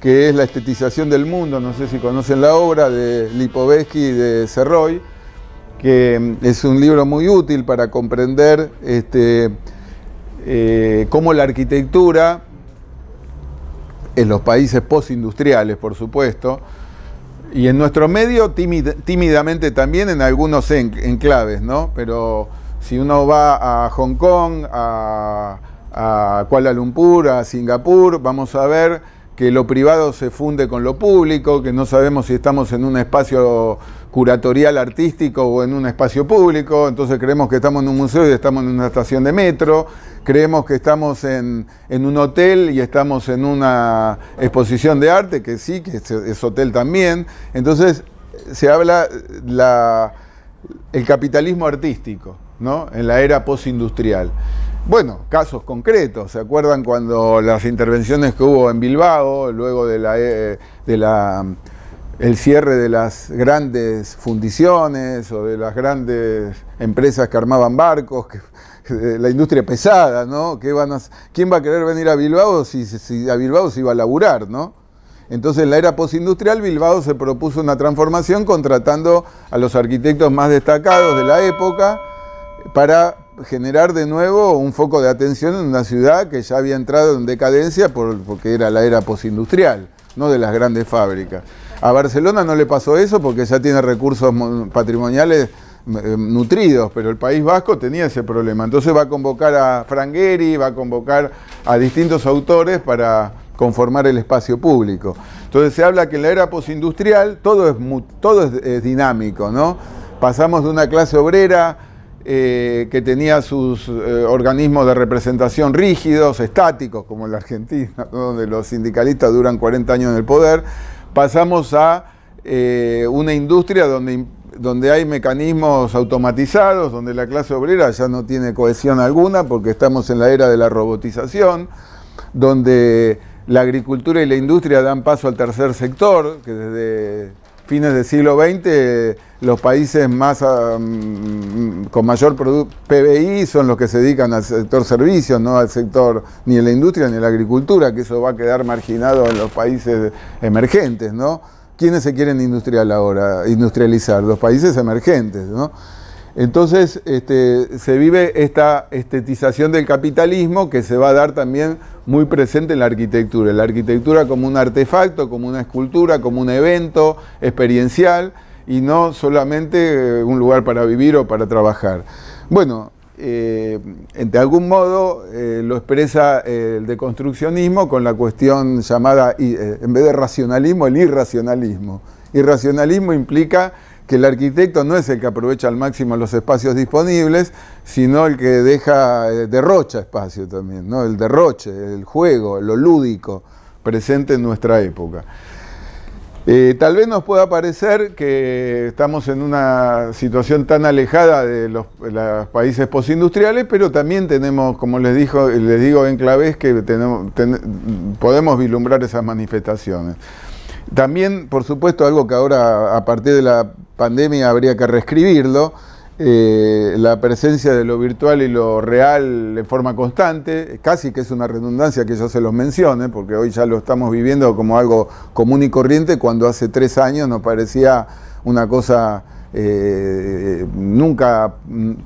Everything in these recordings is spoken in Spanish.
que es la estetización del mundo, no sé si conocen la obra de Lipovetsky y de Cerroy que mm, es un libro muy útil para comprender este, eh, cómo la arquitectura en los países postindustriales, por supuesto, y en nuestro medio tímidamente también en algunos enclaves, ¿no? Pero si uno va a Hong Kong, a Kuala Lumpur, a Singapur, vamos a ver que lo privado se funde con lo público, que no sabemos si estamos en un espacio curatorial artístico o en un espacio público, entonces creemos que estamos en un museo y estamos en una estación de metro, creemos que estamos en, un hotel y estamos en una exposición de arte, que sí, que es, hotel también, entonces se habla el capitalismo artístico, ¿no? En la era postindustrial. Bueno, casos concretos. ¿Se acuerdan cuando las intervenciones que hubo en Bilbao, luego del eh, cierre de las grandes fundiciones o de las grandes empresas que armaban barcos, la industria pesada, ¿no? a, ¿Quién va a querer venir a Bilbao si, si, a Bilbao se iba a laburar, ¿no? Entonces, en la era postindustrial, Bilbao se propuso una transformación contratando a los arquitectos más destacados de la época para generar de nuevo un foco de atención en una ciudad que ya había entrado en decadencia por, porque era la era posindustrial no de las grandes fábricas. A Barcelona no le pasó eso porque ya tiene recursos patrimoniales eh, nutridos, pero el País Vasco tenía ese problema. Entonces va a convocar a Frangueri, va a convocar a distintos autores para conformar el espacio público. Entonces se habla que en la era posindustrial todo es, todo es dinámico, ¿no? Pasamos de una clase obrera eh, que tenía sus eh, organismos de representación rígidos, estáticos, como en la Argentina, donde los sindicalistas duran 40 años en el poder, pasamos a eh, una industria donde, donde hay mecanismos automatizados, donde la clase obrera ya no tiene cohesión alguna porque estamos en la era de la robotización, donde la agricultura y la industria dan paso al tercer sector, que desde fines del siglo XX, los países más ah, mm, mm, con mayor PBI son los que se dedican al sector servicios, no al sector ni en la industria ni en la agricultura, que eso va a quedar marginado en los países emergentes, ¿no? ¿Quiénes se quieren industrial ahora, industrializar? Los países emergentes, ¿no? Entonces este, se vive esta estetización del capitalismo que se va a dar también muy presente en la arquitectura. La arquitectura como un artefacto, como una escultura, como un evento experiencial y no solamente eh, un lugar para vivir o para trabajar. Bueno, eh, de algún modo eh, lo expresa el deconstruccionismo con la cuestión llamada, en vez de racionalismo, el irracionalismo. Irracionalismo implica que el arquitecto no es el que aprovecha al máximo los espacios disponibles, sino el que deja, eh, derrocha espacio también, ¿no? El derroche, el juego, lo lúdico presente en nuestra época. Eh, tal vez nos pueda parecer que estamos en una situación tan alejada de los, países postindustriales, pero también tenemos, como les, dijo, digo en clave, que podemos vislumbrar esas manifestaciones. También, por supuesto, algo que ahora a partir de la pandemia habría que reescribirlo, eh, la presencia de lo virtual y lo real de forma constante, casi que es una redundancia que yo se los mencione, porque hoy ya lo estamos viviendo como algo común y corriente, cuando hace tres años nos parecía una cosa eh, nunca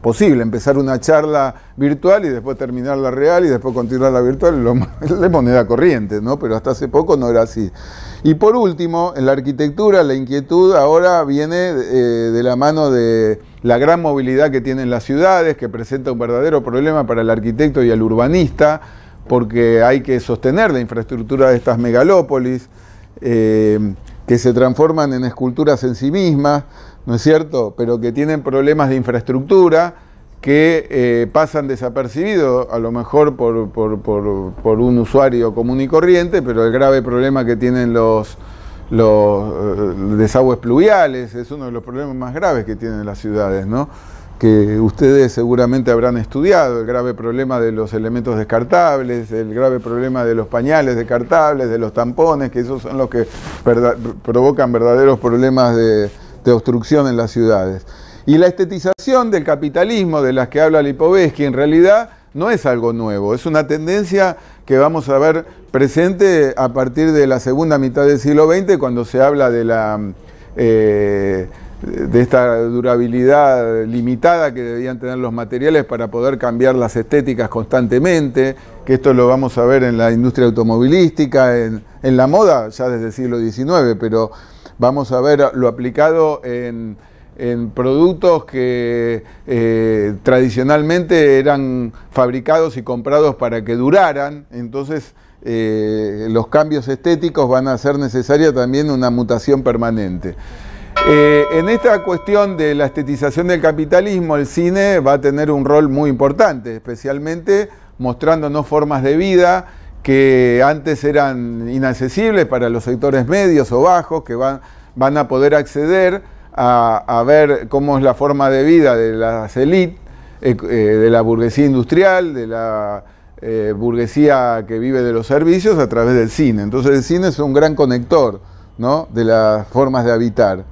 posible, empezar una charla virtual y después terminar la real y después continuar la virtual, lo, la moneda corriente, ¿no? pero hasta hace poco no era así. Y por último, en la arquitectura, la inquietud ahora viene eh, de la mano de la gran movilidad que tienen las ciudades, que presenta un verdadero problema para el arquitecto y el urbanista, porque hay que sostener la infraestructura de estas megalópolis, eh, que se transforman en esculturas en sí mismas, ¿no es cierto? Pero que tienen problemas de infraestructura que eh, pasan desapercibidos, a lo mejor por, por, por, un usuario común y corriente, pero el grave problema que tienen los, los eh, desagües pluviales es uno de los problemas más graves que tienen las ciudades, ¿no? que ustedes seguramente habrán estudiado, el grave problema de los elementos descartables, el grave problema de los pañales descartables, de los tampones, que esos son los que provocan verdaderos problemas de obstrucción en las ciudades. Y la estetización del capitalismo de las que habla Lipovetsky en realidad no es algo nuevo, es una tendencia que vamos a ver presente a partir de la segunda mitad del siglo XX cuando se habla de la... Eh, de esta durabilidad limitada que debían tener los materiales para poder cambiar las estéticas constantemente, que esto lo vamos a ver en la industria automovilística, en, en la moda ya desde el siglo XIX, pero vamos a ver lo aplicado en en productos que eh, tradicionalmente eran fabricados y comprados para que duraran, entonces eh, los cambios estéticos van a ser necesaria también una mutación permanente. Eh, en esta cuestión de la estetización del capitalismo, el cine va a tener un rol muy importante, especialmente mostrándonos formas de vida que antes eran inaccesibles para los sectores medios o bajos, que van, van a poder acceder a, ver cómo es la forma de vida de las élites, eh, eh, de la burguesía industrial, de la eh, burguesía que vive de los servicios a través del cine. Entonces el cine es un gran conector de las formas de habitar.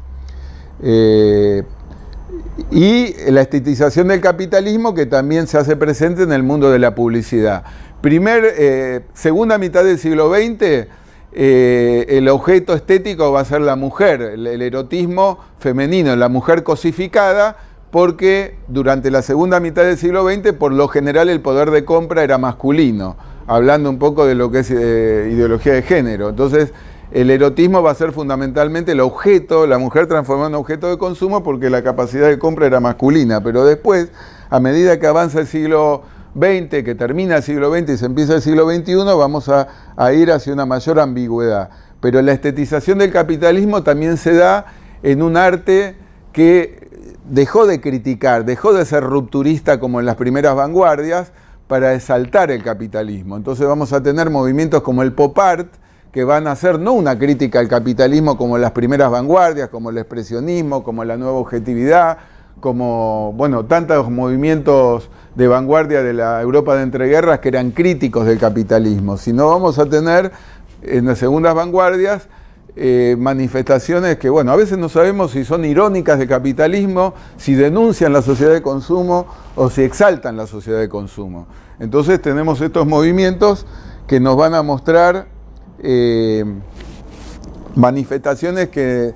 y la estetización del capitalismo que también se hace presente en el mundo de la publicidad. Primer, segunda mitad del siglo XX eh, el objeto estético va a ser la mujer, el, erotismo femenino, la mujer cosificada, porque durante la segunda mitad del siglo XX, por lo general, el poder de compra era masculino, hablando un poco de lo que es eh, ideología de género. Entonces, el erotismo va a ser fundamentalmente el objeto, la mujer transformada en objeto de consumo, porque la capacidad de compra era masculina. Pero después, a medida que avanza el siglo que termina el siglo XX y se empieza el siglo XXI, vamos a, ir hacia una mayor ambigüedad. Pero la estetización del capitalismo también se da en un arte que dejó de criticar, dejó de ser rupturista como en las primeras vanguardias para exaltar el capitalismo. Entonces vamos a tener movimientos como el pop art, que van a hacer no una crítica al capitalismo como las primeras vanguardias, como el expresionismo, como la nueva objetividad, como bueno, tantos movimientos de vanguardia de la Europa de entreguerras que eran críticos del capitalismo, Si no vamos a tener en las segundas vanguardias eh, manifestaciones que, bueno, a veces no sabemos si son irónicas del capitalismo, si denuncian la sociedad de consumo o si exaltan la sociedad de consumo. Entonces tenemos estos movimientos que nos van a mostrar eh, manifestaciones que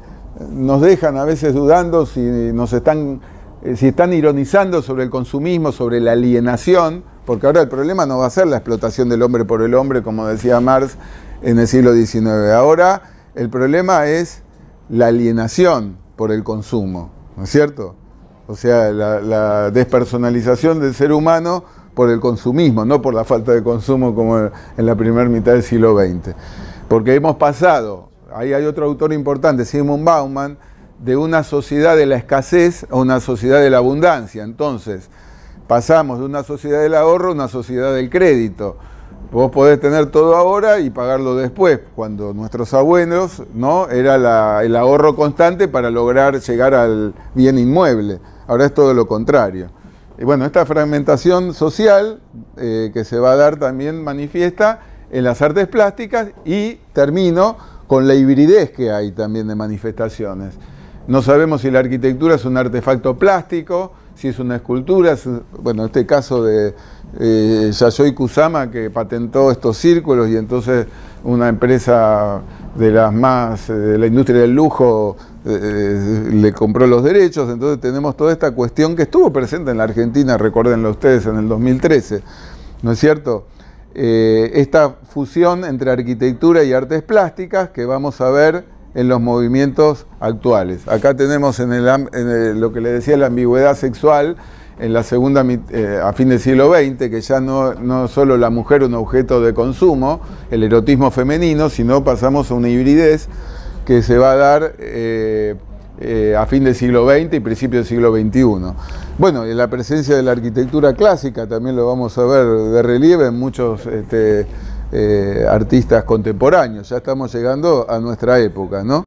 nos dejan a veces dudando si nos están eh, si están ironizando sobre el consumismo, sobre la alienación, porque ahora el problema no va a ser la explotación del hombre por el hombre, como decía Marx en el siglo XIX. Ahora el problema es la alienación por el consumo, ¿no es cierto? O sea, la, despersonalización del ser humano por el consumismo, no por la falta de consumo como en la primera mitad del siglo XX. Porque hemos pasado, ahí hay otro autor importante, Simon Bauman, de una sociedad de la escasez a una sociedad de la abundancia. Entonces, pasamos de una sociedad del ahorro a una sociedad del crédito. Vos podés tener todo ahora y pagarlo después, cuando nuestros abuelos, ¿no? Era el ahorro constante para lograr llegar al bien inmueble. Ahora es todo lo contrario. Y bueno, esta fragmentación social eh, que se va a dar también manifiesta en las artes plásticas y termino con la hibridez que hay también de manifestaciones. No sabemos si la arquitectura es un artefacto plástico, si es una escultura, bueno, este caso de eh, Yayoi Kusama que patentó estos círculos y entonces una empresa de las más, eh, de la industria del lujo eh, eh, le compró los derechos, entonces tenemos toda esta cuestión que estuvo presente en la Argentina, ...recuerdenlo ustedes, en el 2013, ¿no es cierto? esta fusión entre arquitectura y artes plásticas que vamos a ver en los movimientos actuales. Acá tenemos en, lo que le decía la ambigüedad sexual, en la segunda, eh, a fin del siglo XX, que ya no, no solo la mujer un objeto de consumo, el erotismo femenino, sino pasamos a una hibridez que se va a dar eh, eh, a fin del siglo XX y principio del siglo XXI. Bueno, y la presencia de la arquitectura clásica también lo vamos a ver de relieve en muchos... Este, eh, artistas contemporáneos, ya estamos llegando a nuestra época, ¿no?